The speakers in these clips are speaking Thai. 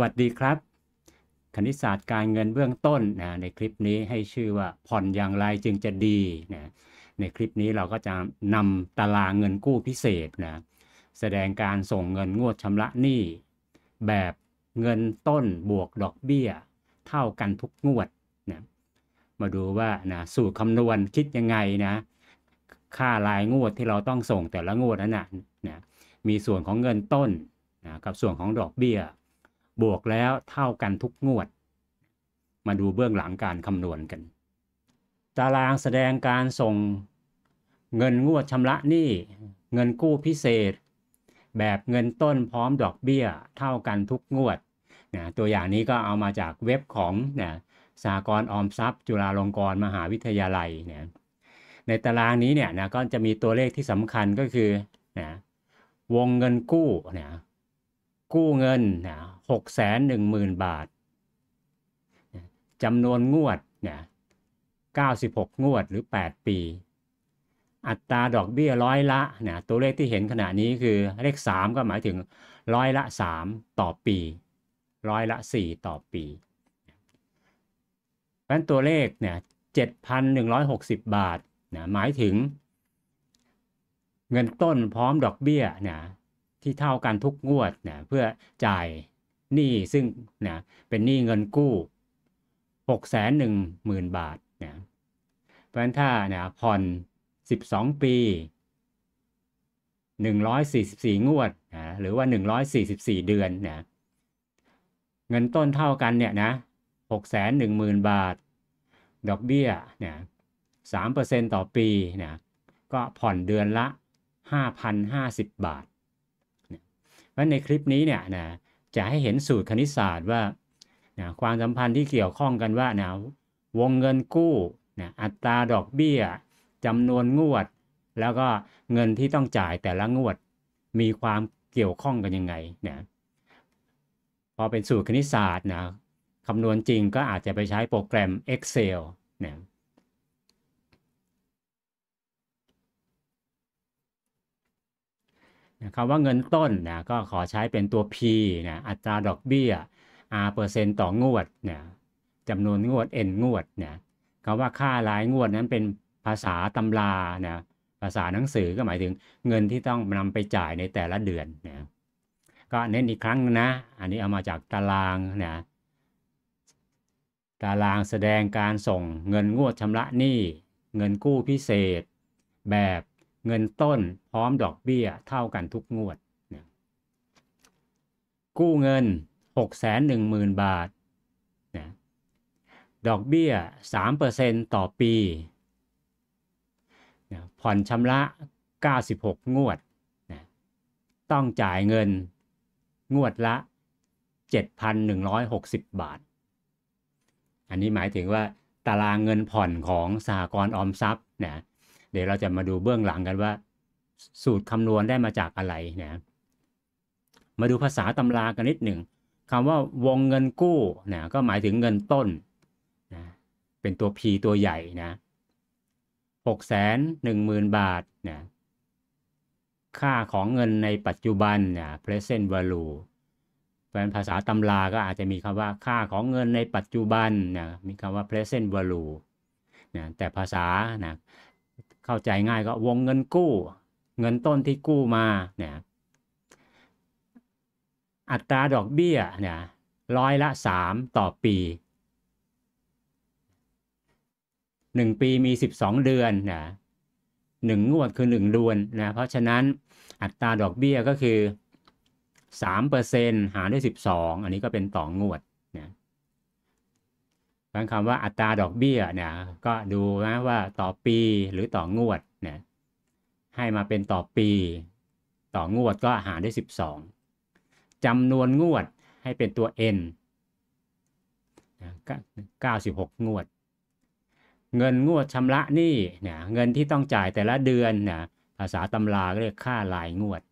วัสดีครับ คณิตศาสตร์การเงินเบื้องต้นนะในคลิปนี้ให้ชื่อว่าผ่อนอย่างไรจึงจะดีนะในคลิปนี้เราก็จะนำตารางเงินกู้พิเศษนะแสดงการส่งเงินงวดชำระหนี้ แบบเงินต้นบวกดอกเบี้ย เท่ากันทุกงวดนะมาดูว่านะสูตรคำนวณคิดยังไงนะค่ารายงวดที่เราต้องส่งแต่ละงวดนั้นนะนะมีส่วนของเงินต้นนะกับส่วนของดอกเบี้ยบวกแล้วเท่ากันทุกงวด มาดูเบื้องหลังการคำนวณกัน ตารางแสดงการส่งเงินงวดชำระหนี้เงินกู้พิเศษ แบบเงินต้นพร้อมดอกเบี้ย เท่ากันทุกงวดนะตัวอย่างนี้ก็เอามาจากเว็บของนะสากรออมทรัพย์ จุฬาลงกรณ์มหาวิทยาลัยนะในตารางนี้เนี่ยนะก็จะมีตัวเลขที่สำคัญก็คือนะวงเงินกู้นะกู้เงินหกแสนหนึ่งหมื่นบาท จำนวนงวดเก้าสิบหกงวดหรือแปดปี อัตราดอกเบี้ยร้อยละนะตัวเลขที่เห็นขณะนี้คือเลขสามก็หมายถึงร้อยละสามต่อปี ร้อยละสี่ต่อปีเพราะ้นตัวเลขเนี่ยหกสิบาทนะหมายถึงเงินต้นพร้อมดอกเบี้ยนะที่เท่ากันทุกงวดนะเพื่อจ่ายหนี้ซึ่งนะเป็นหนี้เงินกู้หกแสนหนึ่งหมื่นบาทนะเพราะฉะนั้นถ้านะผ่อนสิบสองปีหนึ่งร้อยสี่สิบสี่งวดนะหรือว่าหนึ่งร้อยสี่สิบสี่เดือนนะเงินต้นเท่ากันเนี่ยนะหกแสนหนึ่งมืนบาทดอกเบี้ยเนี่ยสามเปอร์เซ็นต่อปีนยก็ผ่อนเดือนละห้าพันห้าสิบบาทเพราะในคลิปนี้เนี่ยนะจะให้เห็นสูตรคณิตศาสตร์ว่านะความสัมพันธ์ที่เกี่ยวข้องกันว่านะวงเงินกู้นะอัตราดอกเบี้ยจำนวนงวด แล้วก็เงินที่ต้องจ่ายแต่ละงวดมีความเกี่ยวข้องกันยังไงนะพอเป็นสูตรคณิตศาสตร์นะคำนวณจริงก็อาจจะไปใช้โปรแกรม Excel นะคำว่าเงินต้นนะก็ขอใช้เป็นตัว P นะอัตราดอกเบี้ย R เปอร์เซ็นต์ต่องวดนะจำนวนงวด N งวดนะคำว่าค่ารายงวดนั้นเป็นภาษาตำรานะภาษาหนังสือก็หมายถึงเงินที่ต้องนำไปจ่ายในแต่ละเดือนนะก็เน้นอีกครั้งนะ อันนี้เอามาจากตารางนะตารางแสดงการส่งเงินงวดชำระหนี้เงินกู้พิเศษแบบเงินต้นพร้อมดอกเบี้ยเท่ากันทุกงวด กู้เงิน 6 1 0 0 0บาท ดอกเบี้ย 3%ต่อปี ผ่อนชำระ 96 งวด ต้องจ่ายเงินงวดละ 7,160 บาท อันนี้หมายถึงว่าตารางเงินผ่อนของสหกรณ์ออมทรัพย์นะดี๋ยวเราจะมาดูเบื้องหลังกันว่า สูตรคำนวณได้มาจากอะไรนะมาดูภาษาตำรากันนิดหนึ่ง คำว่าวงเงินกู้นะก็หมายถึงเงินต้นนะเป็นตัว P ตัวใหญ่นะหกแสนหนึ่งหมื่นบาทนะค่าของเงินในปัจจุบันนะ present value เป็นภาษาตำราก็อาจจะมีคำว่าค่าของเงินในปัจจุบันนะมีคำว่า present value นะแต่ภาษานะเข้าใจง่ายก็วงเงินกู้เงินต้นที่กู้มาเนี่ยอัตราดอกเบี้ยเนี่ยร้อยละสามต่อปีหนึ่งปีมีสิบสองเดือนนะหนึ่งงวดคือหนึ่งเดือนนะเพราะฉะนั้นอัตราดอกเบี้ยก็คือสามเปอร์เซ็นหารด้วยสิบสองอันนี้ก็เป็นต่องวดนะั้งคำว่าอัตราดอกเบี้ยเนี่ยก็ดูนะว่าต่อปีหรือต่องวดเนี่ยให้มาเป็นต่อปีต่องวดก็หารด้วย12 จำนวนงวดให้เป็นตัว n 96 งวดเงินงวดชำระหนี้เนี่ยเงินที่ต้องจ่ายแต่ละเดือนเนี่ยภาษาตำราเรียกค่ารายงวด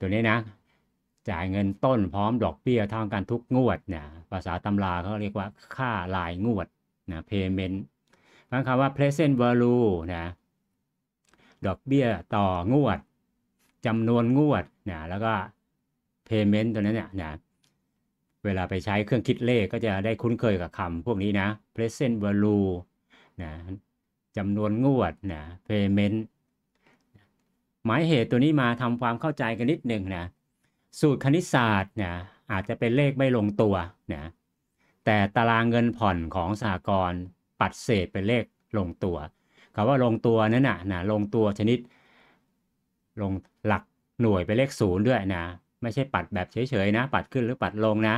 ตัวนี้นะจ่ายเงินต้นพร้อมดอกเบี้ยเท่ากันทุกงวดเนี่ยภาษาตำราเขาเรียกว่าค่าลายงวดนะ payment ฟังคำว่า present value นะดอกเบี้ยต่องวด จำนวนงวดนะแล้วก็ payment ตัวนั้นเนี่ยนะเวลาไปใช้เครื่องคิดเลขก็จะได้คุ้นเคยกับคำพวกนี้นะ present value นะจำนวนงวดนะ payment หมายเหตุตัวนี้มาทำความเข้าใจกันนิดหนึ่งนะสูตรคณิตศาสตร์เนี่ย อาจจะเป็นเลขไม่ลงตัวนะแต่ตารางเงินผ่อนของสหกรณ์ปัดเศษเป็นเลขลงตัวคำว่าลงตัวนั้นนะนะ ลงตัวชนิดลงหลักหน่วยเป็นเลขศูนย์ด้วยนะไม่ใช่ปัดแบบเฉยๆนะ ปัดขึ้นหรือปัดลงนะ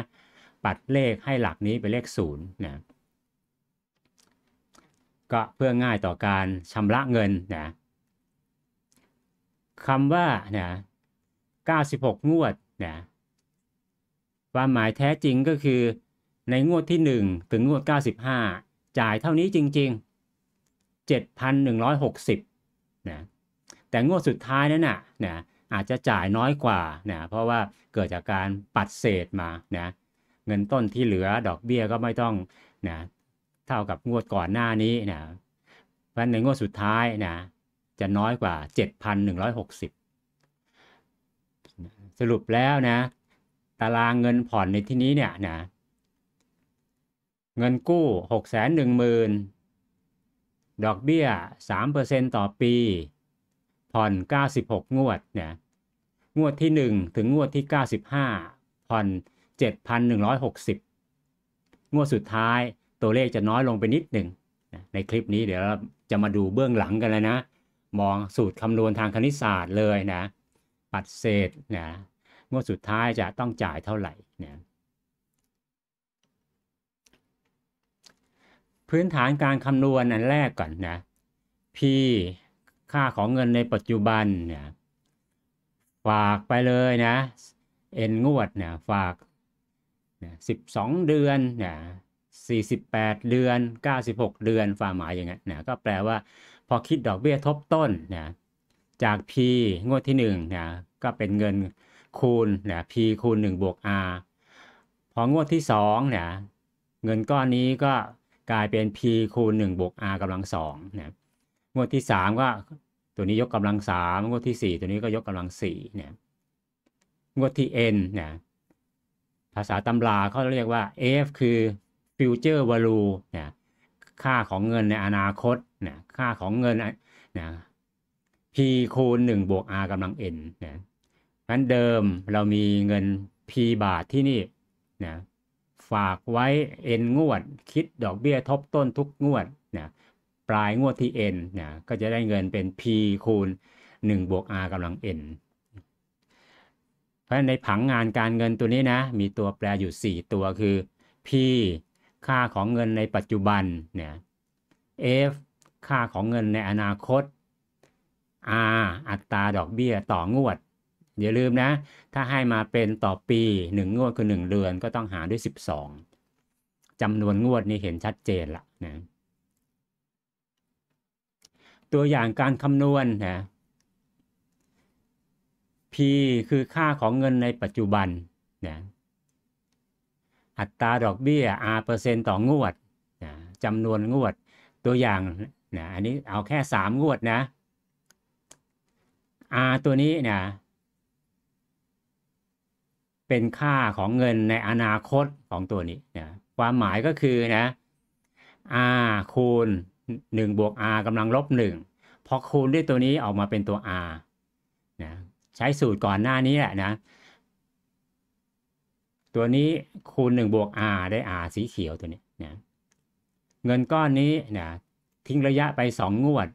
ปัดเลขให้หลักนี้เป็นเลขศูนย์นะก็เพื่อง่ายต่อการชำระเงินนะคำว่านะ96งวดนะความหมายแท้จริงก็คือในงวดที่ 1 ถึงงวด 95 จ่ายเท่านี้จริงๆ 7,160นะแต่งวดสุดท้ายนั้นนะนะอาจจะจ่ายน้อยกว่านะเพราะว่าเกิดจากการปัดเศษมานะเงินต้นที่เหลือดอกเบี้ยก็ไม่ต้องนะเท่ากับงวดก่อนหน้านี้นะเพราะในงวดสุดท้ายนะจะน้อยกว่า 7,160สรุปแล้วนะ ตารางเงินผ่อนในที่นี้เนี่ยนะ เงินกู้หกแสนหนึ่งหมื่นดอกเบี้ยสามเปอร์เซ็นต่อปี ผ่อนเก้าสิบหกงวด เนี่ย งวดที่หนึ่งถึงงวดที่เก้าสิบห้าผ่อนเจ็ดพันหนึ่งร้อยหกสิบงวดสุดท้ายตัวเลขจะน้อยลงไปนิดหนึ่ง ในคลิปนี้เดี๋ยวเราจะมาดูเบื้องหลังกันเลยนะ มองสูตรคำนวณทางคณิตศาสตร์เลยนะ ปัดเศษนะงวดสุดท้ายจะต้องจ่ายเท่าไหร่นะพื้นฐานการคำนวณอันแรกก่อนนะ P ค่าของเงินในปัจจุบันเนี่ยฝากไปเลยนะ N งวดเนี่ยฝาก 12 เดือนเนี่ย48 เดือน 96 เดือนฝาาหมายอย่างเงี้ยนะก็แปลว่าพอคิดดอกเบี้ยทบต้นนะจาก P งวดที่1นะก็เป็นเงินคูณเนี่ย p คูณ1บวก r พองวดที่ 2เนี่ยเงินก้อนนี้ก็กลายเป็น p คูณ1บวก r กำลัง2เนี่ยงวดที่3ก็ตัวนี้ยกกำลัง 3 งวดที่ 4 ตัวนี้ก็ยกกำลัง4เนี่ยงวดที่ n เนี่ยภาษาตำราเขาเรียกว่า f คือ future value เนี่ยค่าของเงินในอนาคตเนี่ยค่าของเงินเนี่ย p คูณ1บวก r กำลัง n เนี่ยงั้นเดิมเรามีเงิน P บาทที่นี่นะฝากไว้ N งวด คิดดอกเบี้ยทบต้นทุกงวดนะปลายงวดที่ N นะก็จะได้เงินเป็น P คูณ 1 บวก R กำลัง N เพราะในผังงานการเงินตัวนี้นะ มีตัวแปรอยู่ 4 ตัว คือ P ค่าของเงินในปัจจุบัน เนี่ย F ค่าของเงินในอนาคต R อัตราดอกเบี้ยต่องวดอย่าลืมนะ ถ้าให้มาเป็นต่อปี 1 งวดคือ 1เดือนก็ต้องหารด้วย 12 จำนวนงวดนี่เห็นชัดเจนละนะตัวอย่างการคำนวณนะ P คือค่าของเงินในปัจจุบันนะอัตราดอกเบี้ย R เปอร์เซ็นต์ต่องวดนะจำนวนงวดตัวอย่างนะอันนี้เอาแค่ 3 งวดนะ R ตัวนี้นะเป็นค่าของเงินในอนาคตของตัวนี้นะความหมายก็คือนะ r คูณ 1 บวก r กำลังลบ1พอคูณด้วยตัวนี้ออกมาเป็นตัว r นะใช้สูตรก่อนหน้านี้แหละนะตัวนี้คูณ 1 บวก r ได้ r สีเขียวตัวนี้นะเงินก้อนนี้นะทิ้งระยะไป 2 งวด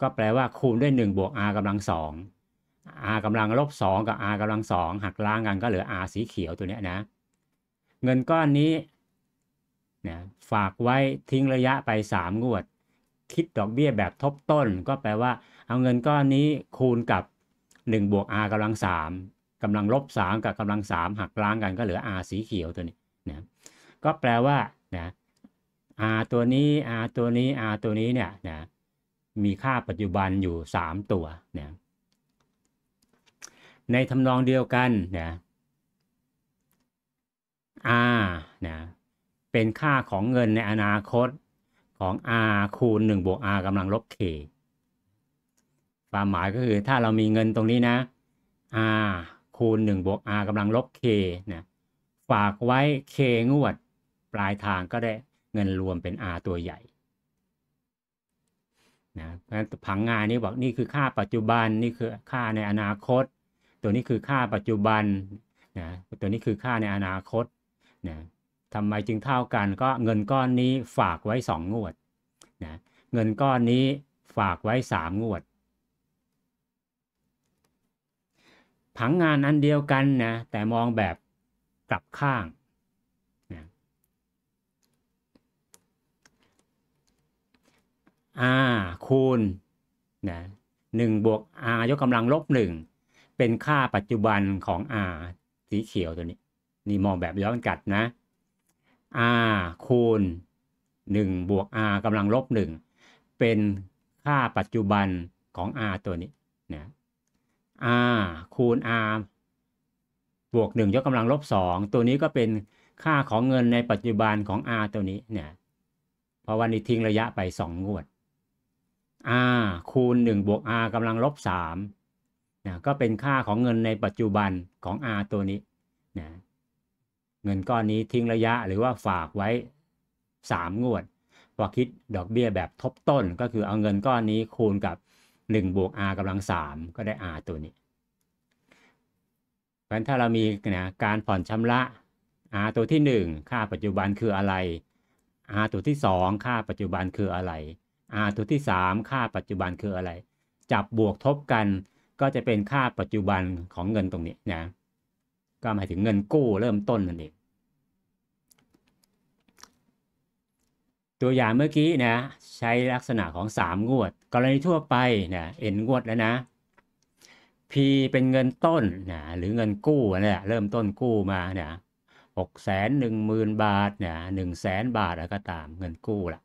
ก็แปลว่าคูณด้วย 1 บวก r กำลังสอง r กำลังลบสองกับ r กำลังสองหักล้างกันก็เหลือ r สีเขียวตัวนี้นะเงินก้อนนี้นะฝากไว้ทิ้งระยะไปสามงวด คิดดอกเบี้ยแบบทบต้น ก็แปลว่าเอาเงินก้อนนี้คูณกับ1บวก r กำลังสามกำลังลบสามกับกำลังสามหักล้างกันก็เหลือ r สีเขียวตัวนี้นะก็แปลว่านะ r ตัวนี้ r ตัวนี้ r ตัวนี้เนี่ยนะมีค่าปัจจุบันอยู่ 3 ตัวนะในทำนองเดียวกันนะ r นะเป็นค่าของเงินในอนาคตของ r คูณ 1 บวก r กำลังลบ k ความหมายก็คือถ้าเรามีเงินตรงนี้นะ r คูณ 1 บวก r กำลังลบ k นะฝากไว้ k งวดปลายทางก็ได้เงินรวมเป็น r ตัวใหญ่นะเพราะฉะนั้นผังงานนี้บอกนี่คือค่าปัจจุบันนี่คือค่าในอนาคตตัวนี้คือค่าปัจจุบันนะ ตัวนี้คือค่าในอนาคตนะทำไมจึงเท่ากันก็เงินก้อนนี้ฝากไว้ 2 งวดนะ เงินก้อนนี้ฝากไว้ 3 งวด ผังงานอันเดียวกันนะแต่มองแบบกลับข้างนะอาคูณนะหนึ่งบวกอายกกำลังลบหนึ่งเป็นค่าปัจจุบันของ r สีเขียวตัวนี้นี่มองแบบย้อนกัดนะ r คูณ1บวก r กำลังลบ1เป็นค่าปัจจุบันของ r ตัวนี้นะ r คูณ r บวก1ยกกำลังลบ2ตัวนี้ก็เป็นค่าของเงินในปัจจุบันของ r ตัวนี้เนี่ยเพราะวันนี้ทิ้งระยะไป 2 งวด r คูณ1บวก r กำลังลบ3นะก็เป็นค่าของเงินในปัจจุบันของ R ตัวนี้นะเงินก้อนนี้ทิ้งระยะหรือว่าฝากไว้ 3 งวด พอคิดดอกเบี้ยแบบทบต้นก็คือเอาเงินก้อนนี้คูณกับ1บวก R กำลัง3ก็ได้ R ตัวนี้เพราะนถ้าเรามีนะการผ่อนชำระ R ตัวที่ 1 ค่าปัจจุบันคืออะไร R ตัวที่ 2 ค่าปัจจุบันคืออะไร R ตัวที่ 3 ค่าปัจจุบันคืออะไร จับบวกทบกันก็จะเป็นค่าปัจจุบันของเงินตรงนี้นะ ก็หมายถึงเงินกู้เริ่มต้นนั่นเอง ตัวอย่างเมื่อกี้นะใช้ลักษณะของ 3 งวด กรณีทั่วไปนะ n งวดแล้วนะ p เป็นเงินต้นนะหรือเงินกู้นะเริ่มต้นกู้มานะหกแสนหนึ่งมืนบาทนะหนึ่งแสนบาทแล้วก็ตามเงินกู้ละ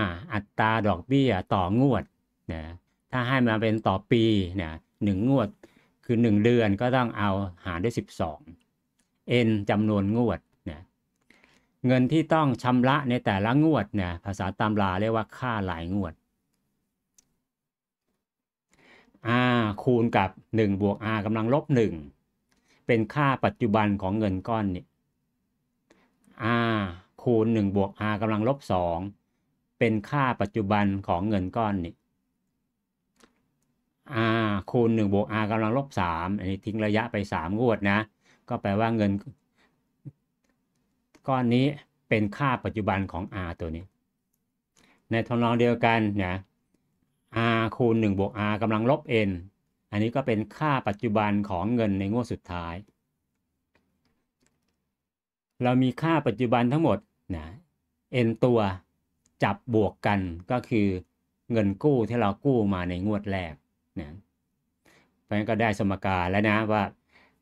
R อัตราดอกเบี้ยต่องวดนะถ้าให้มาเป็นต่อปีเนี่ยหนึ่งงวดคือหนึ่งเดือนก็ต้องเอาหารด้วยสิบสองเอ็นจำนวนงวดเนี่ยเงินที่ต้องชำระในแต่ละงวดเนี่ยภาษาตำราเรียกว่าค่าหลายงวด r คูณกับ 1บวก r กำลังลบ1เป็นค่าปัจจุบันของเงินก้อนนี่ r คูณ 1บวก r กำลังลบ2เป็นค่าปัจจุบันของเงินก้อนนี่ r คูณ1บวก r กำลังลบ3อันนี้ทิ้งระยะไป 3 งวดนะก็แปลว่าเงินก้อนนี้เป็นค่าปัจจุบันของ r ตัวนี้ ในทำนองเดียวกันนะ r คูณ1บวก r กำลังลบ n อันนี้ก็เป็นค่าปัจจุบันของเงินในงวดสุดท้าย เรามีค่าปัจจุบันทั้งหมดนะ n ตัวจับบวกกันก็คือเงินกู้ที่เรากู้มาในงวดแรกนะเพราะงนั้นก็ได้สมการแล้วนะว่า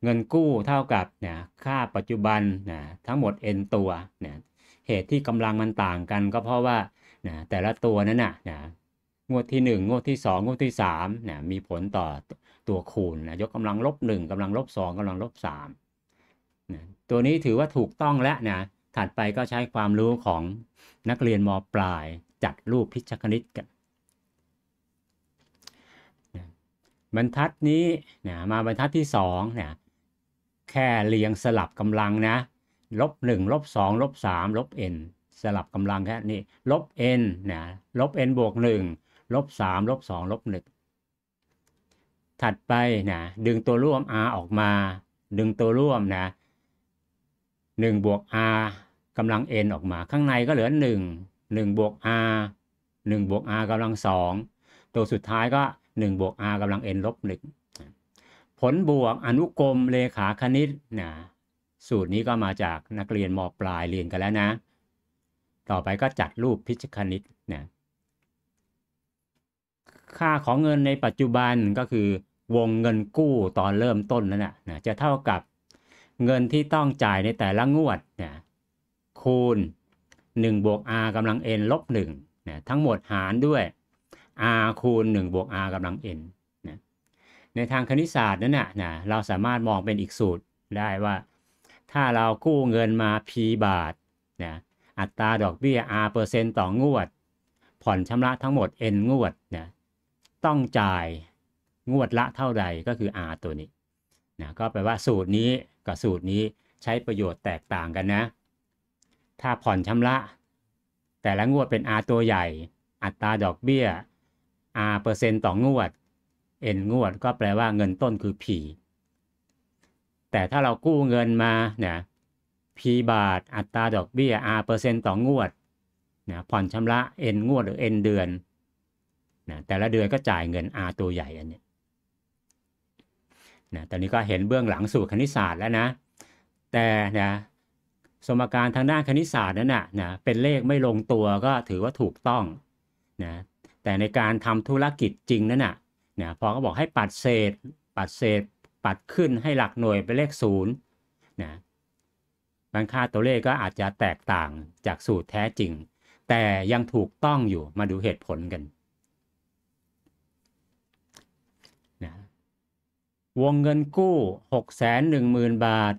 เงินกู้เท่ากับนะค่าปัจจุบันนะทั้งหมด n ตัวนะเหตุที่กำลังมันต่างกันก็เพราะว่านะแต่ละตัวนั้นนะนะงวดที่ 1 งวดที่ 2 งวดที่3นะมีผลต่อตัวคูณนะยกกำลังลบ 1กำลัง ลบ 2กำลังลบ3นะตัวนี้ถือว่าถูกต้องแล้วนะถัดไปก็ใช้ความรู้ของนักเรียนมปลายจัดรูปพิชคณิตกันบรรทัดนี้นะมาบรรทัดที่2นะแค่เรียงสลับกำลังนะลบ1ลบ2ลบ3ลบ n สลับกำลังแค่นี้ลบ n นะลบ n บวก1ลบ3ลบ2ลบ1ถัดไปนะดึงตัวร่วม r ออกมา ดึงตัวร่วมนะ1บวก r กำลัง n ออกมาข้างในก็เหลือ1 1บวก r 1บวก r กำลัง2ตัวสุดท้ายก็1บวก r กำลัง n ลบ1ผลบวกอนุกรมเลขาคณิตนะสูตรนี้ก็มาจากนักเรียนมปลายเรียนกันแล้วนะ ต่อไปก็จัดรูปพิชคณิตนะค่าของเงินในปัจจุบันก็คือ วงเงินกู้ตอนเริ่มต้นนั่นแหละจะเท่ากับเงินที่ต้องจ่ายในแต่ละงวดนะคูณ1บวก r กำลัง n ลบ1นะทั้งหมดหารด้วย r คูณ 1 บวก r กำลัง n นะในทางคณิตศาสตร์นั้นนะนะเราสามารถมองเป็นอีกสูตรได้ว่า ถ้าเรากู้เงินมา p บาทนะอัตราดอกเบี้ย r เปอร์เซ็นต์ต่องวด ผ่อนชำระทั้งหมด n งวดนะต้องจ่ายงวดละเท่าใดก็คือ r ตัวนี้นะก็แปลว่าสูตรนี้กับสูตรนี้ใช้ประโยชน์แตกต่างกันนะ ถ้าผ่อนชำระ แต่ละงวดเป็น r ตัวใหญ่ อัตราดอกเบี้ย R เปอร์เซ็นต์ต่องวด N งวดก็แปลว่าเงินต้นคือ P แต่ถ้าเรากู้เงินมาเนี่ย P บาทอัตราดอก เบี้ย R เปอร์เซ็นต์ต่องวดนะผ่อนชำระ N งวดหรือ N เดือนนะแต่ละเดือนก็จ่ายเงิน R ตัวใหญ่อันนี้นะตอนนี้ก็เห็นเบื้องหลังสูตรคณิตศาสตร์แล้วนะแต่นะสมการทางด้านคณิตศาสตร์นั้นนะนะเป็นเลขไม่ลงตัวก็ถือว่าถูกต้องนะแต่ในการทำธุรกิจจริงนั่นน่ะเนี่ยพอก็บอกให้ปัดเศษปัดเศษปัดขึ้นให้หลักหน่วยเป็นเลขศูนย์นะบางค่าตัวเลขก็อาจจะแตกต่างจากสูตรแท้จริง แต่ยังถูกต้องอยู่มาดูเหตุผลกันนะวงเงินกู้ 610,000 บาท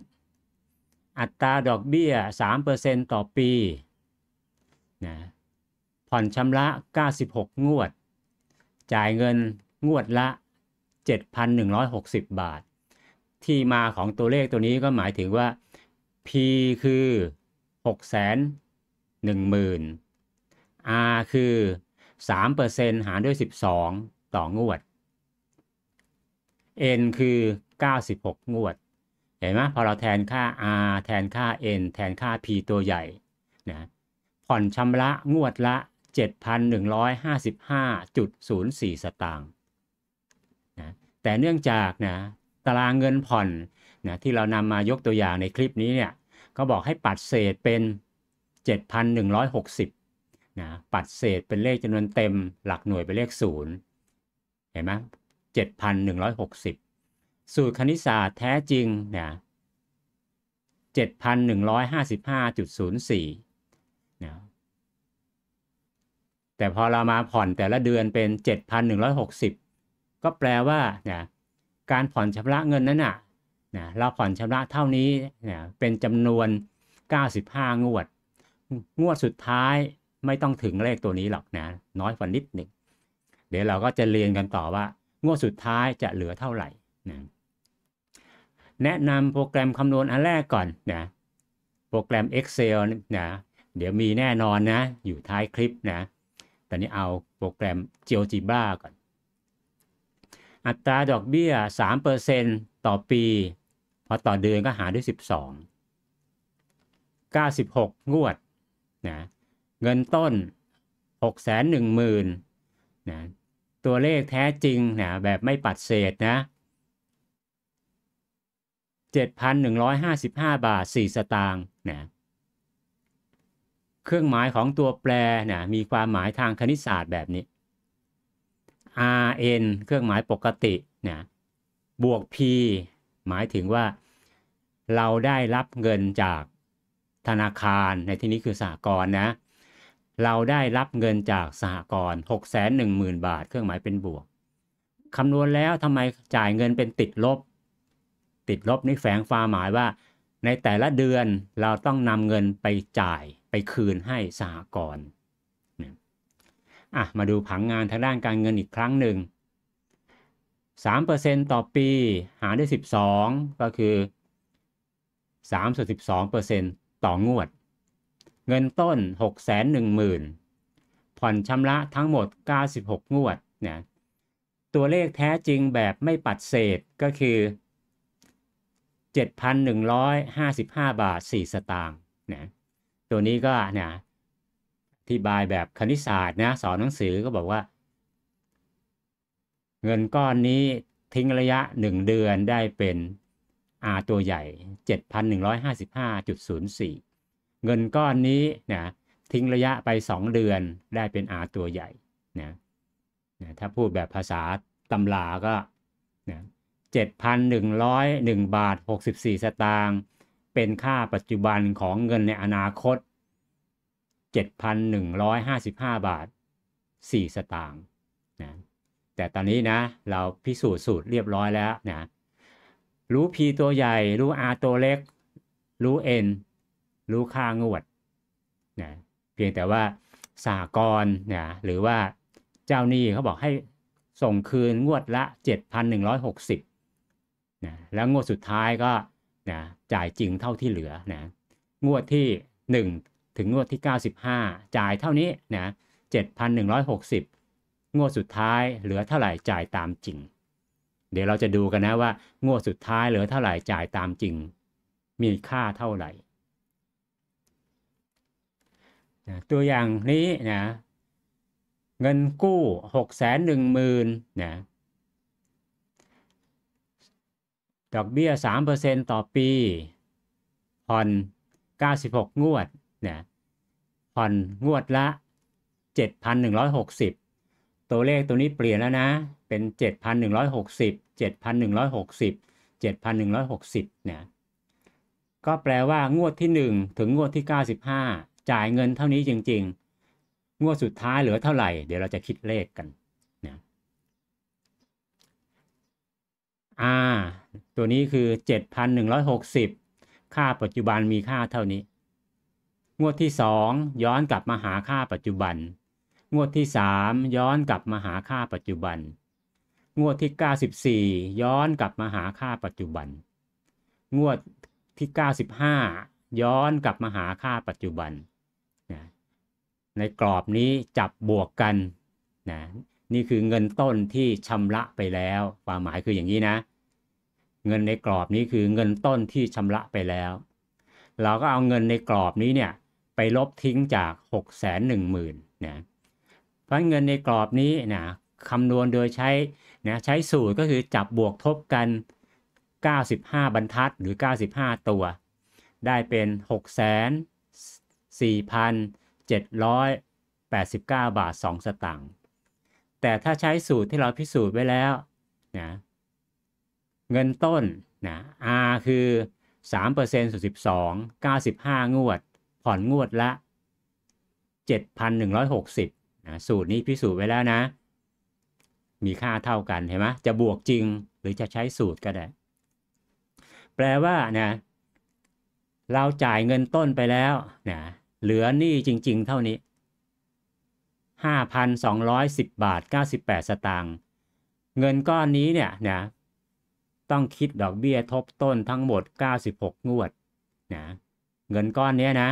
อัตราดอกเบี้ย 3%ต่อปี นะผ่อนชำระ 96 งวด จ่ายเงินงวดละ 7,160 บาท ที่มาของตัวเลขตัวนี้ก็หมายถึงว่า P คือ 6 1 0 0 0 0 R คือ 3%หารด้วย 12 ต่องวด N คือ 96 งวด เห็นไหมพอเราแทนค่า R แทนค่า N แทนค่า P ตัวใหญ่นะผ่อนชำระงวดละ7,155.04 สตางค์นะแต่เนื่องจากนะตารางเงินผ่อนนะที่เรานำมายกตัวอย่างในคลิปนี้เนี่ยก็บอกให้ปัดเศษเป็น 7,160นะปัดเศษเป็นเลขจำนวนเต็มหลักหน่วยเป็นเลข0เห็นไหม7,160 สูตรคณิตศาสตร์แท้จริงนะ7,155.04แต่พอเรามาผ่อนแต่ละเดือนเป็น 7,160 ก็แปลว่าเนี่ยการผ่อนชำระเงินนั้นน่ะนยเราผ่อนชำระเท่านี้เนี่ยเป็นจำนวน 95 งวด งวดสุดท้ายไม่ต้องถึงเลขตัวนี้หรอกนะน้อยกว่านิดหนึ่งเดี๋ยวเราก็จะเรียนกันต่อว่า งวดสุดท้ายจะเหลือเท่าไหร่นะแนะนำโปรแกรมคำนวณอันแรกก่อนนะโปรแกรม Excel นะเดี๋ยวมีแน่นอนนะอยู่ท้ายคลิปนะตอนนี้เอาโปรแกรม GeoGebra ก่อน อัตราดอกเบี้ย 3%ต่อปี พอต่อเดือนก็หาด้วย 12 96 งวดนะเงินต้น 610,000นะตัวเลขแท้จริงนะ แบบไม่ปัดเศษนะ 7,155 บาท 4 สตางค์นะเครื่องหมายของตัวแปรนะมีความหมายทางคณิตศาสตร์แบบนี้ rn เครื่องหมายปกตินะบวก p หมายถึงว่าเราได้รับเงินจากธนาคารในที่นี้คือสหกรณ์นะเราได้รับเงินจากสหกรณ์6 1 0 0 0 0 บาท เครื่องหมายเป็นบวกคำนวณแล้วทำไมจ่ายเงินเป็นติดลบ ติดลบนี่แฝงความหมายว่า ในแต่ละเดือนเราต้องนำเงินไปจ่ายไปคืนให้สหกรณ์อ่ะมาดูผังงานทางด้านการเงินอีกครั้งหนึ่ง3%ต่อปีหารด้วย12 ก็คือ3ส่วน12%ต่องวด เงินต้น 610,000ผ่อนชำระทั้งหมด 96 งวดเนี่ยตัวเลขแท้จริงแบบไม่ปัดเศษก็คือ 7,155 บาท 4 สตางค์เนี่ยตัวนี้ก็เนี่ยอธิบายแบบคณิตศาสตร์นะสอนหนังสือก็บอกว่า เงินก้อนนี้ทิ้งระยะ 1 เดือนได้เป็น R ตัวใหญ่ 7,155.04 เงินก้อนนี้นะทิ้งระยะไป 2 เดือนได้เป็น R ตัวใหญ่นะนะถ้าพูดแบบภาษาตำราก็นะ7,101 บาท 64 สตางค์เป็นค่าปัจจุบันของเงินในอนาคต 7,155 บาท 4 สตางค์นะแต่ตอนนี้นะเราพิสูจน์สูตรเรียบร้อยแล้วนะ รู้ P ตัวใหญ่ รู้ R ตัวเล็ก รู้ N รู้ค่างวดนะเพียงแต่ว่าสากรนะหรือว่าเจ้าหนี้เขาบอกให้ส่งคืนงวดละ 7,160นะแล้วงวดสุดท้ายก็นะจ่ายจริงเท่าที่เหลือนะงวดที่ 1 ถึงงวดที่95 จ่ายเท่านี้นะ7,160 งวดสุดท้ายเหลือเท่าไหร่จ่ายตามจริง เดี๋ยวเราจะดูกันนะว่า งวดสุดท้ายเหลือเท่าไหร่จ่ายตามจริง มีค่าเท่าไหร่นะตัวอย่างนี้นะเงินกู้6 1 0 0 0 0นะดอกเบี้ย 3%ต่อปี ผ่อน 96 งวดเนี่ยผ่อน งวดละ 7,160 ตัวเลขตัวนี้เปลี่ยนแล้วนะ เป็น 7,160 7,160 7,160เนี่ยก็แปลว่างวดที่ 1 ถึงงวดที่ 95 จ่ายเงินเท่านี้จริงๆ งวดสุดท้ายเหลือเท่าไหร่ เดี๋ยวเราจะคิดเลขกัน r ตัวนี้คือ 7,160 ค่าปัจจุบันมีค่าเท่านี้ งวดที่ 2 ย้อนกลับมาหาค่าปัจจุบัน งวดที่ 3 ย้อนกลับมาหาค่าปัจจุบัน งวดที่ 94 ย้อนกลับมาหาค่าปัจจุบัน งวดที่ 95 ย้อนกลับมาหาค่าปัจจุบัน ในกรอบนี้จับบวกกันนะนี่คือเงินต้นที่ชำระไปแล้ว ความหมายคืออย่างนี้นะ เงินในกรอบนี้คือเงินต้นที่ชำระไปแล้ว เราก็เอาเงินในกรอบนี้เนี่ยไปลบทิ้งจาก 6 1 0 0 0 0นะเพราะเงินในกรอบนี้นะคำนวณโดยใช้นะใช้สูตรก็คือจับบวกทบกัน 95 บรรทัดหรือ95ตัว ได้เป็น6แ4 7 8 9 บาท2สตางค์แต่ถ้าใช้สูตรที่เราพิสูจน์ไว้แล้วนะเงินต้นนะ R คือ3%ส่วน12 95 งวด ผ่อนงวดละ7,160นะสูตรนี้พิสูจน์ไว้แล้วนะ มีค่าเท่ากันเห็นไหมจะบวกจริงหรือจะใช้สูตรก็ได้ แปลว่านะเราจ่ายเงินต้นไปแล้วนะเหลือหนี้จริงๆเท่านี้5,210 บาท 98 สตางค์ เงินก้อนนี้เนี่ยนะต้องคิดดอกเบี้ยทบต้นทั้งหมด 96 งวดนะเงินก้อนนี้นะ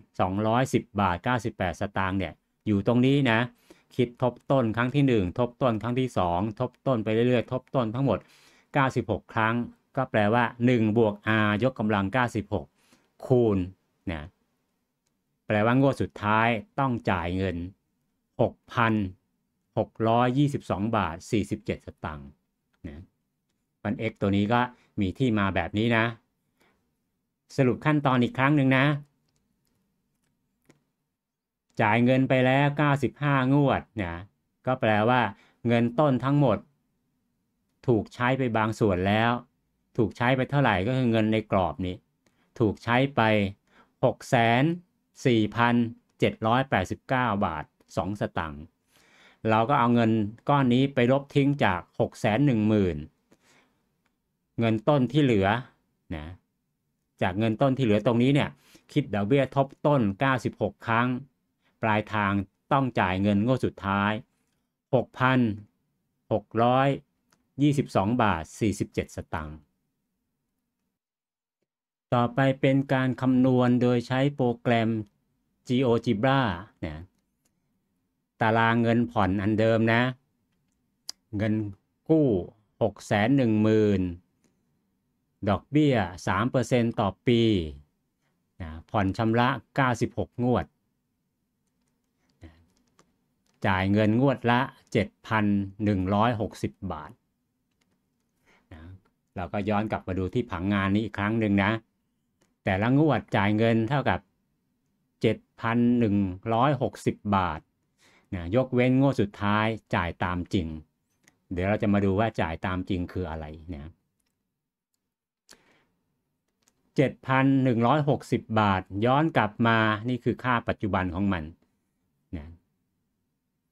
5,210บาท 98 สตางค์เนี่ยอยู่ตรงนี้นะคิดทบต้นครั้งที่ 1 ทบต้นครั้งที่ 2 ทบต้นไปเรื่อยๆทบต้น ทั้งหมด 96 ครั้ง ก็แปลว่า1บวก r ยกกำลัง96คูณนะแปลว่างวดสุดท้ายต้องจ่ายเงิน6,622บาท47สตางค์นะฟัน x ตัวนี้ก็มีที่มาแบบนี้นะ สรุปขั้นตอนอีกครั้งหนึ่งนะ จ่ายเงินไปแล้ว 95 งวดนะก็แปลว่าเงินต้นทั้งหมด ถูกใช้ไปบางส่วนแล้ว ถูกใช้ไปเท่าไหร่ก็คือเงินในกรอบนี้ ถูกใช้ไป 6 0 0 0 0 4,789 บาท 2 สตังค์เราก็เอาเงินก้อนนี้ไปลบทิ้งจาก 610,000เงินต้นที่เหลือนะ จากเงินต้นที่เหลือตรงนี้เนี่ยคิดดอกเบี้ยทบต้น 96 ครั้ง ปลายทางต้องจ่ายเงินงวดสุดท้าย 6,622 บาท 47 สตังค์ต่อไปเป็นการคำนวณโดยใช้โปรแกรม GeoGebra เนี่ยตารางเงินผ่อนอันเดิมนะ เงินกู้ 6 1 0 0 0 0 ดอกเบี้ย 3%ต่อปี ผ่อนชำระ 96 งวด จ่ายเงินงวดละ 7,160 บาทนเราก็ย้อนกลับมาดูที่ผังงานนี้อีกครั้งหนึ่งนะแต่ละงวดจ่ายเงินเท่ากับ7,160 บาทนะยกเว้นงวดสุดท้ายจ่ายตามจริง เดี๋ยวเราจะมาดูว่าจ่ายตามจริงคืออะไรนะ7,160 บาท ย้อนกลับมา นี่คือค่าปัจจุบันของมันนะ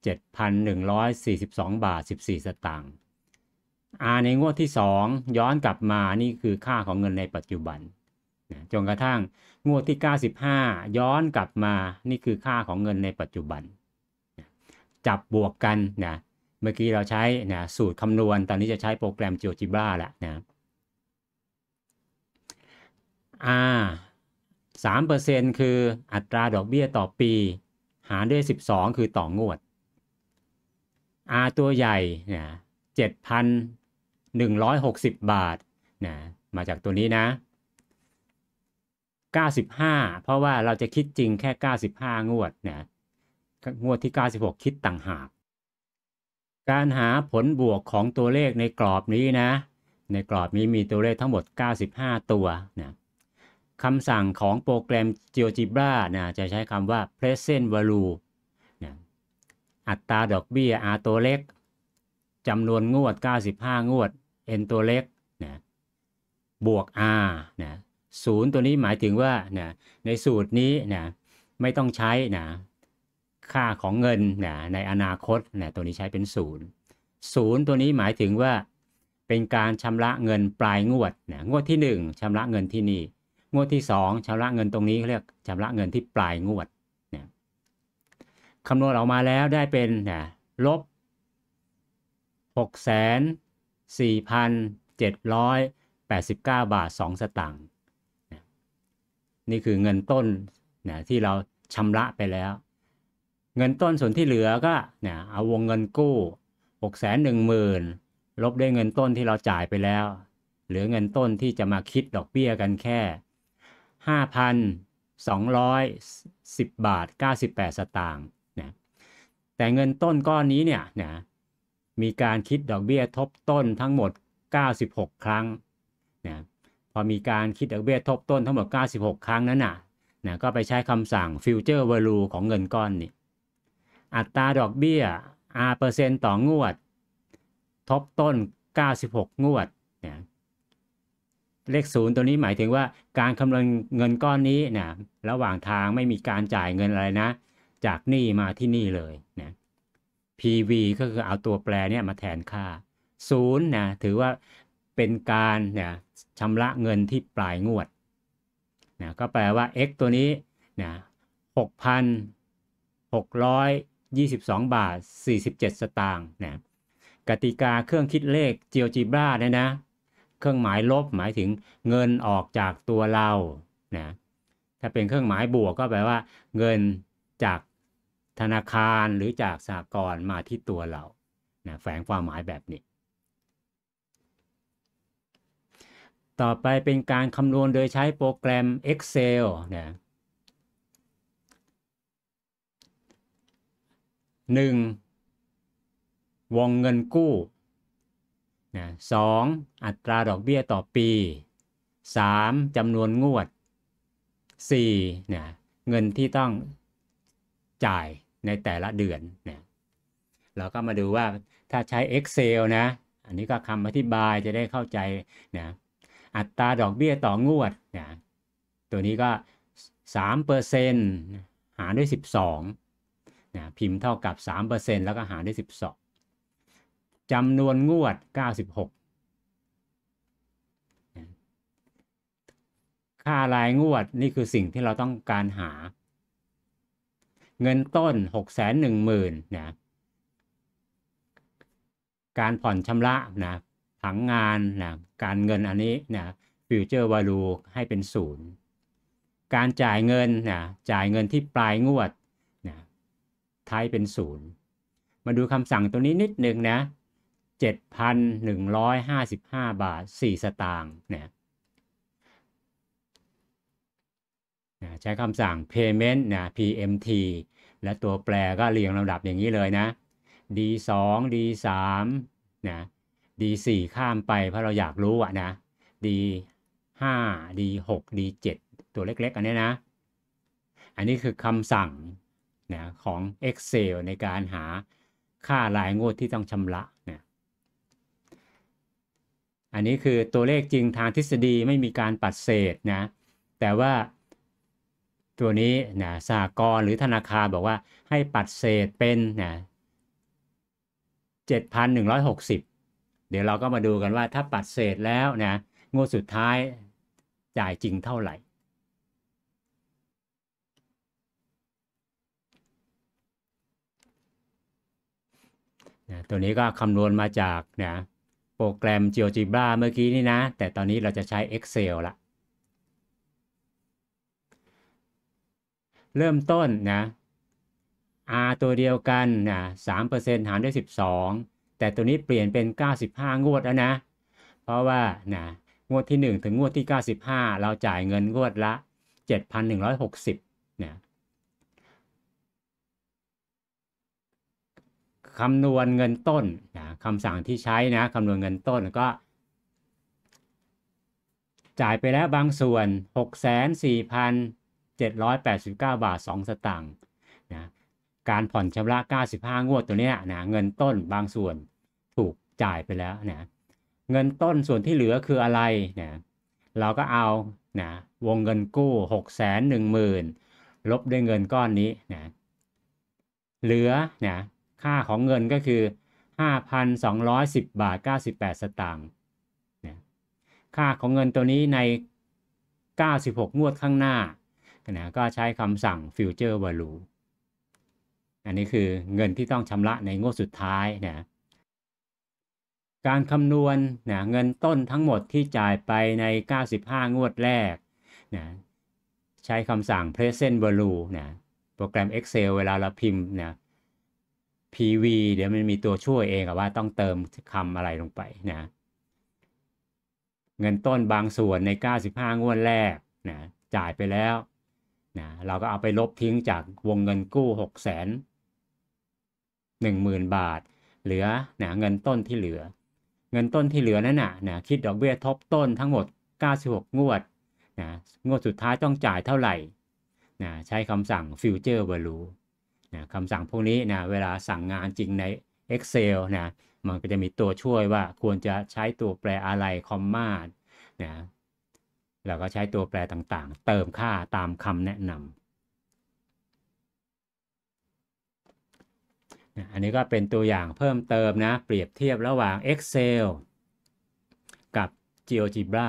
7,142 บาท 14 สตางค์อาในงวดที่ 2 ย้อนกลับมา นี่คือค่าของเงินในปัจจุบันจนกระทั่งงวดที่ 95 ย้อนกลับมา นี่คือค่าของเงินในปัจจุบัน จับบวกกันนะ เมื่อกี้เราใช้นะสูตรคำนวณ ตอนนี้จะใช้โปรแกรมจอจิบ e าแหละนะ อ่า 3%คืออัตราดอกเบี้ยต่อปี หารด้วย 12 คือต่องวด R ตัวใหญ่นะ7,160 บาทนะมาจากตัวนี้นะ95 เพราะว่าเราจะคิดจริงแค่ 95 งวดนะ งวดที่ 96 คิดต่างหาก การหาผลบวกของตัวเลขในกรอบนี้นะ ในกรอบนี้มีตัวเลขทั้งหมด 95 ตัวนะคำสั่งของโปรแกรม GeoGebra นะจะใช้คำว่า present value นะอัตราดอกเบี้ย R ตัวเล็กจำนวนงวด 95 งวด N ตัวเล็กนะบวก R นะศูนย์ตัวนี้หมายถึงว่านะในสูตรนี้นะไม่ต้องใช้นะค่าของเงินนะในอนาคตนะตัวนี้ใช้เป็นศูนย์ศูนย์ตัวนี้หมายถึงว่าเป็นการชำระเงินปลายงวดนะงวดที่ 1 ชำระเงินที่นี่ งวดที่ 2 ชำระเงินตรงนี้เรียกชำระเงินที่ปลายงวดนะคำนวณออกมาแล้วได้เป็นนะลบ6 4 7 8 9 บาท 2สตางค์นี่คือเงินต้นนะที่เราชำระไปแล้ว เงินต้นส่วนที่เหลือก็นะเอาวงเงินกู้6กแสนหนึ่งมืนลบด้วยเงินต้นที่เราจ่ายไปแล้วเหลือเงินต้นที่จะมาคิดดอกเบี้ยกันแค่ 5,210 บาท 98สสตางค์นะแต่เงินต้นก้อนนี้เนี่ยนะมีการคิดดอกเบี้ยทบต้นทั้งหมด 96 ครั้งนะพอมีการคิดดอกเบี้ยทบต้นทั้งหมด 96 ครั้งนั้นน่ะนะก็ไปใช้คำสั่ง future value ของเงินก้อนนี่ อัตราดอกเบี้ย r เปอร์เซ็นต์ต่องวด ทบต้น 96 งวดนะเลขศูนย์ตัวนี้หมายถึงว่าการคำนวณเงินก้อนนี้นะระหว่างทางไม่มีการจ่ายเงินอะไรนะ จากนี่มาที่นี่เลยนะ PV ก็คือเอาตัวแปรเนี่ยมาแทนค่าศูนย์นะถือว่าเป็นการเนี่ยชำระเงินที่ปลายงวดนะก็แปลว่า x ตัวนี้นะ6,622 บาท 47 สตางค์นะกติกาเครื่องคิดเลข GeoGebra เนี่ยนะเครื่องหมายลบหมายถึงเงินออกจากตัวเรานะถ้าเป็นเครื่องหมายบวกก็แปลว่าเงินจากธนาคารหรือจากสากลมาที่ตัวเรานะแฝงความหมายแบบนี้ต่อไปเป็นการคำนวณโดยใช้โปรแกรม Excel นะหนึ่งวงเงินกู้นะสองอัตราดอกเบี้ยต่อปีสามจำนวนงวดสี่นะเงินที่ต้องจ่ายในแต่ละเดือนนะเราก็มาดูว่าถ้าใช้ Excel นะ อันนี้ก็คำอธิบายจะได้เข้าใจนะอัตราดอกเบี้ยต่องวดนะตัวนี้ก็3%เปอร์เซนต์หารด้วย 12นะพิมพ์เท่ากับ 3%แล้วก็หารด้วย 12จำนวนงวด 96 ค่ารายงวด นี่คือสิ่งที่เราต้องการหา เงินต้น 6 1 0 0 0 0นะการผ่อนชำระนะผังงานนะการเงินอันนี้นะฟิวเจอร์วาลูให้เป็นศูนย์การจ่ายเงินนะจ่ายเงินที่ปลายงวดนะไทยเป็นศูนย์มาดูคำสั่งตัวนี้นิดหนึ่งนะ7,155 บาท 4 สตางค์นะใช้คำสั่ง payment นะ PMT และตัวแปรก็เรียงลำดับอย่างนี้เลยนะ D2 D3 นะ D4 ข้ามไปเพราะเราอยากรู้อะนะ D5 D6 D7 ตัวเล็ก ๆ อันนี้นะ อันนี้คือคำสั่งนะของ Excel ในการหาค่ารายงวดที่ต้องชำระนะอันนี้คือตัวเลขจริงทางทฤษฎีไม่มีการปัดเศษนะ แต่ว่าตัวนี้นะสากลหรือธนาคารบอกว่าให้ปัดเศษเป็นนะ7,160เดี๋ยวเราก็มาดูกันว่าถ้าปัดเศษแล้วนะงวดสุดท้ายจ่ายจริงเท่าไหร่นตัวนี้ก็คำนวณมาจากนะโปรแกรม GeoGebra เมื่อกี้นี่นะ แต่ตอนนี้เราจะใช้ Excel ละเริ่มต้นนะ R ตัวเดียวกันนะ3%หารด้วย12แต่ตัวนี้เปลี่ยนเป็น 95 งวดแล้วนะ เพราะว่า นะ งวดที่ 1 ถึงงวดที่ 95 เราจ่ายเงินงวดละ 7,160นะคำนวณเงินต้นนะคำสั่งที่ใช้นะ คำนวณเงินต้นก็ จ่ายไปแล้วบางส่วน 64,789 บาท 2 สตางค์นะ การผ่อนชำระ 95 งวดตัวเนี้ยนะ เงินต้นบางส่วนจ่ายไปแล้วนะเงินต้นส่วนที่เหลือคืออะไรนะเราก็เอานะวงเงินกู้หกแสนหนึ่งหมื่นลบด้วยเงินก้อนนี้นะเหลือนะค่าของเงินก็คือ 5,210 บาท 98 สตางค์นะค่าของเงินตัวนี้ใน 96 งวดข้างหน้านะก็ใช้คำสั่ง future value อันนี้คือเงินที่ต้องชำระในงวดสุดท้ายนะการคำนวณนะเงินต้นทั้งหมดที่จ่ายไปใน 95 งวดแรกนะใช้คำสั่ง present value นะโปรแกรม Excel เวลาเราพิมพ์นะ PV เดี๋ยวมันมีตัวช่วยเองว่าต้องเติมคำอะไรลงไปนะเงินต้นบางส่วนใน 95 งวดแรกนะจ่ายไปแล้วนะเราก็เอาไปลบทิ้งจากวงเงินกู้ 6 0 0 0 0 0บาท เหลือนะเงินต้นที่เหลือเงินต้นที่เหลือนั้นนะนะคิดดอกเบี้ยทบต้นทั้งหมด 96 งวดนะงวดสุดท้ายต้องจ่ายเท่าไหร่นะใช้คำสั่ง future value นะคำสั่งพวกนี้นะเวลาสั่งงานจริงใน Excel นะมันก็จะมีตัวช่วยว่าควรจะใช้ตัวแปรอะไร คอมมานะแล้วก็ใช้ตัวแปรต่างๆ เติมค่าตามคำแนะนำอันนี้ก็เป็นตัวอย่างเพิ่มเติมนะ เปรียบเทียบระหว่าง Excel กับ GeoGebra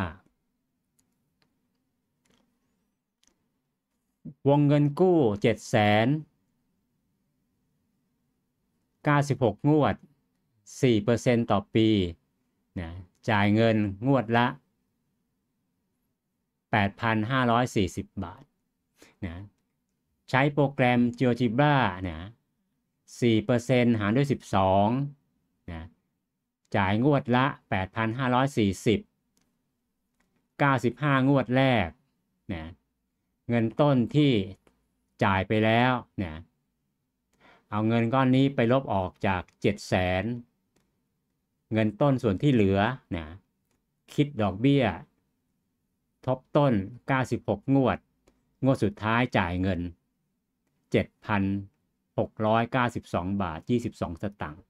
วงเงินกู้ 7 0 96 งวด 4%ต่อปีนะจ่ายเงินงวดละ 8,540 บาทนะใช้โปรแกรม GeoGebra นะ4%หารด้วย 12นะจ่ายงวดละ 8,540 95 งวดแรกนะเงินต้นที่จ่ายไปแล้วนะเอาเงินก้อนนี้ไปลบออกจาก 700,000 เงินต้นส่วนที่เหลือนะคิดดอกเบี้ย ทบต้น 96 งวด งวดสุดท้ายจ่ายเงิน 7,000 692 บาท 22สตางค์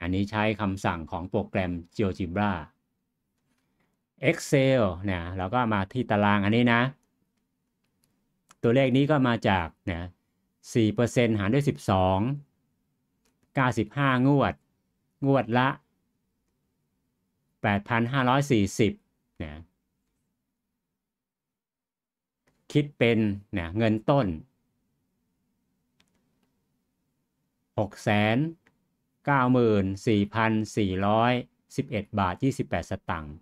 อันนี้ใช้คำสั่งของโปรแกรม GeoGebra Excel นะเราก็มาที่ตารางอันนี้นะตัวเลขนี้ก็มาจากนะ4%หารด้วย 12 95 งวด งวดละ 8,540นะคิดเป็นนะเงินต้น6 9 4 4 1 1 บาท 28 สตังค์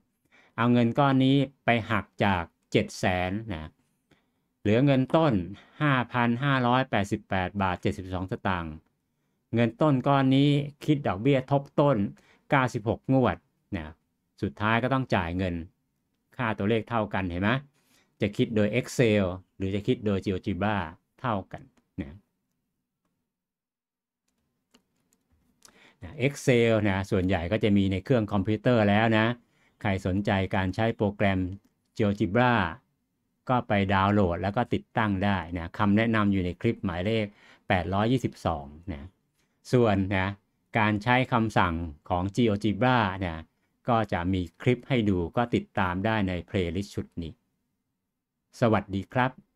เอาเงินก้อนนี้ไปหักจาก7แสนนะเหลือเงินต้น 5,588 บาท 72 สตางค์เงินต้นก้อนนี้คิดดอกเบี้ยทบต้น 96 งวดนะสุดท้ายก็ต้องจ่ายเงินค่าตัวเลขเท่ากันเห็นไหมจะคิดโดย Excel หรือจะคิดโดย GeoGebra เท่ากัน Excel นะส่วนใหญ่ก็จะมีในเครื่องคอมพิวเตอร์แล้วนะใครสนใจการใช้โปรแกรม GeoGebra ก็ไปดาวน์โหลดแล้วก็ติดตั้งได้นะคำแนะนำอยู่ในคลิปหมายเลข 822นะส่วนนะการใช้คำสั่งของ GeoGebra นะก็จะมีคลิปให้ดูก็ติดตามได้ในเพลย์ลิสต์ชุดนี้ สวัสดีครับ